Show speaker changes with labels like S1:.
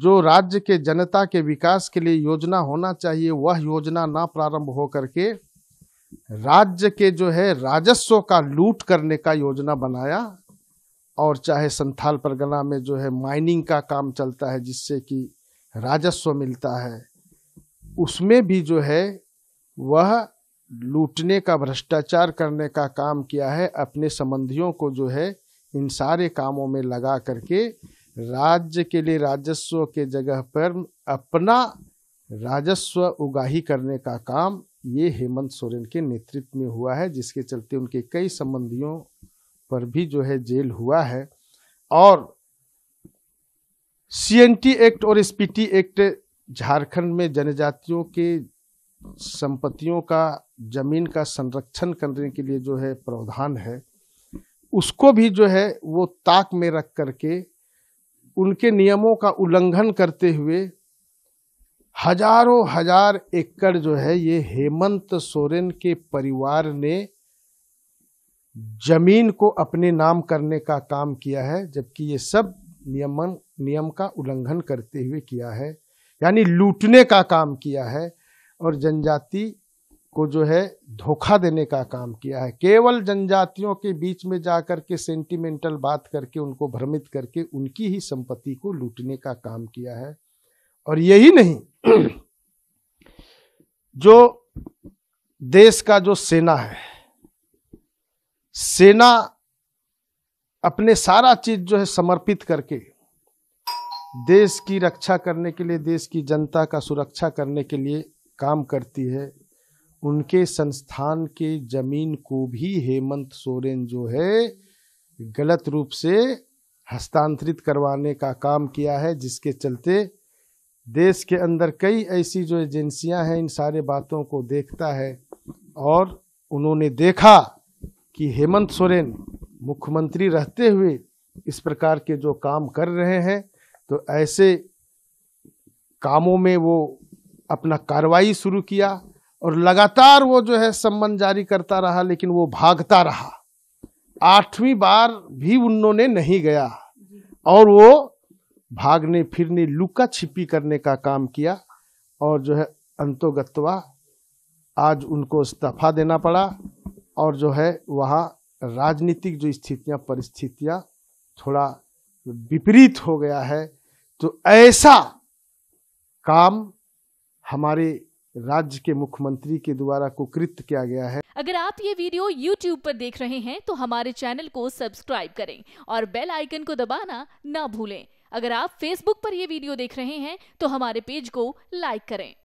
S1: जो राज्य के जनता के विकास के लिए योजना होना चाहिए वह योजना ना प्रारंभ हो करके राज्य के जो है राजस्व का लूट करने का योजना बनाया और चाहे संथाल परगना में जो है माइनिंग का काम चलता है जिससे कि राजस्व मिलता है उसमें भी जो है वह लूटने का भ्रष्टाचार करने का काम किया है अपने संबंधियों को जो है इन सारे कामों में लगा करके राज्य के लिए राजस्व के जगह पर अपना राजस्व उगाही करने का काम ये हेमंत सोरेन के नेतृत्व में हुआ है जिसके चलते उनके कई संबंधियों पर भी जो है जेल हुआ है और सीएनटी एक्ट और एसपीटी एक्ट झारखंड में जनजातियों के संपत्तियों का जमीन का संरक्षण करने के लिए जो है प्रावधान है उसको भी जो है वो ताक में रख करके उनके नियमों का उल्लंघन करते हुए हजारों हजार एकड़ जो है ये हेमंत सोरेन के परिवार ने जमीन को अपने नाम करने का काम किया है जबकि ये सब नियमन नियम का उल्लंघन करते हुए किया है यानी लूटने का काम किया है और जनजाति को जो है धोखा देने का काम किया है केवल जनजातियों के बीच में जाकर के सेंटिमेंटल बात करके उनको भ्रमित करके उनकी ही संपत्ति को लूटने का काम किया है और यही नहीं जो देश का जो सेना है सेना अपने सारा चीज जो है समर्पित करके देश की रक्षा करने के लिए देश की जनता का सुरक्षा करने के लिए काम करती है उनके संस्थान के जमीन को भी हेमंत सोरेन जो है गलत रूप से हस्तांतरित करवाने का काम किया है जिसके चलते देश के अंदर कई ऐसी जो एजेंसियां हैं इन सारे बातों को देखता है और उन्होंने देखा कि हेमंत सोरेन मुख्यमंत्री रहते हुए इस प्रकार के जो काम कर रहे हैं तो ऐसे कामों में वो अपना कार्रवाई शुरू किया और लगातार वो जो है सम्मन जारी करता रहा लेकिन वो भागता रहा आठवीं बार भी उन्होंने नहीं गया और वो भागने फिरने लुका छिपी करने का काम किया और जो है अंतोगत्वा आज उनको इस्तीफा देना पड़ा और जो है वहाँ राजनीतिक जो स्थितियाँ परिस्थितियाँ थोड़ा विपरीत हो गया है तो ऐसा काम हमारे राज्य के मुख्यमंत्री के द्वारा कुकृत किया गया है अगर आप ये वीडियो YouTube पर देख रहे हैं तो हमारे चैनल को सब्सक्राइब करें और बेल आइकन को दबाना ना भूलें अगर आप Facebook पर यह वीडियो देख रहे हैं तो हमारे पेज को लाइक करें